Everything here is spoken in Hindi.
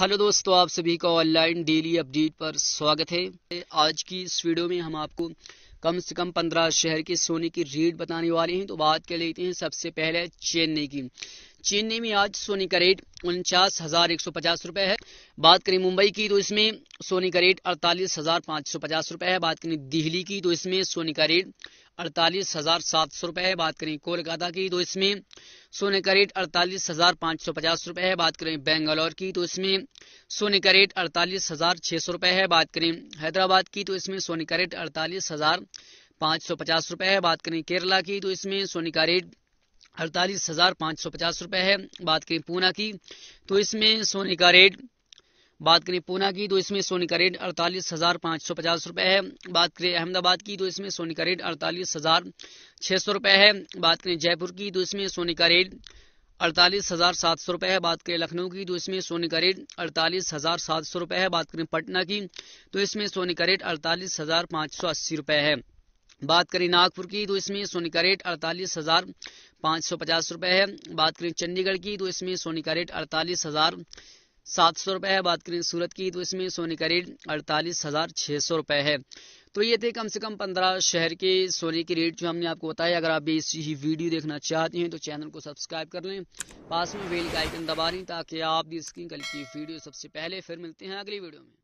हेलो दोस्तों आप सभी का ऑनलाइन डेली अपडेट पर स्वागत है आज की इस वीडियो में हम आपको कम से कम पंद्रह शहर के सोने की रेट बताने वाले हैं तो बात कर लेते हैं सबसे पहले चेन्नई की चेन्नई में आज सोने का रेट उनचास हजार एक सौ पचास रुपए है बात करें मुंबई की तो इसमें सोने का रेट अड़तालीस हजार पाँच सौ पचास रुपए है बात करें दिल्ली की तो इसमें सोने का रेट अड़तालीस हजार सात सौ रुपए है बात करें कोलकाता की तो इसमें सोने का रेट अड़तालीस हजार पाँच सौ पचास रूपये है बात करें बेंगलोर की तो इसमें सोने का रेट अड़तालीस हजार छह सौ रुपये है बात करें हैदराबाद की तो इसमें सोने का रेट अड़तालीस हजार पाँच सौ पचास रूपये है बात करें केरला की तो इसमें सोने का रेट अड़तालीस हजार पाँच सौ पचास रुपये है बात करें पूना की तो इसमें सोने का रेट बात करें पूना की तो इसमें सोने का रेट अड़तालीस हजार पाँच सौ पचास रुपये है बात करें अहमदाबाद की तो इसमें सोने का रेट अड़तालीस हजार छह सौ रुपए है बात करें जयपुर की तो इसमें सोने का रेट अड़तालीस हजार सात सौ रुपए है बात करें लखनऊ की तो इसमें सोने का रेट अड़तालीस हजार सात सौ रुपए है बात करें पटना की तो इसमें सोने का रेट अड़तालीस हजार पाँच सौ अस्सी रुपये है बात करें नागपुर की तो इसमें सोने का रेट अड़तालीस हजार पाँच सौ पचास रूपये है बात करें चंडीगढ़ की तो इसमें सोने का रेट अड़तालीस हजार सात सौ रुपए है बात करें सूरत की तो इसमें सोने का रेट अड़तालीस हज़ार छह सौ रुपए है तो ये थे कम से कम पंद्रह शहर के सोने के रेट जो हमने आपको बताया अगर आप भी इसी वीडियो देखना चाहते हैं तो चैनल को सब्सक्राइब कर लें पास में बेल का आइकन दबा लें ताकि आप भी इसकी कल की वीडियो सबसे पहले फिर मिलते हैं अगली वीडियो में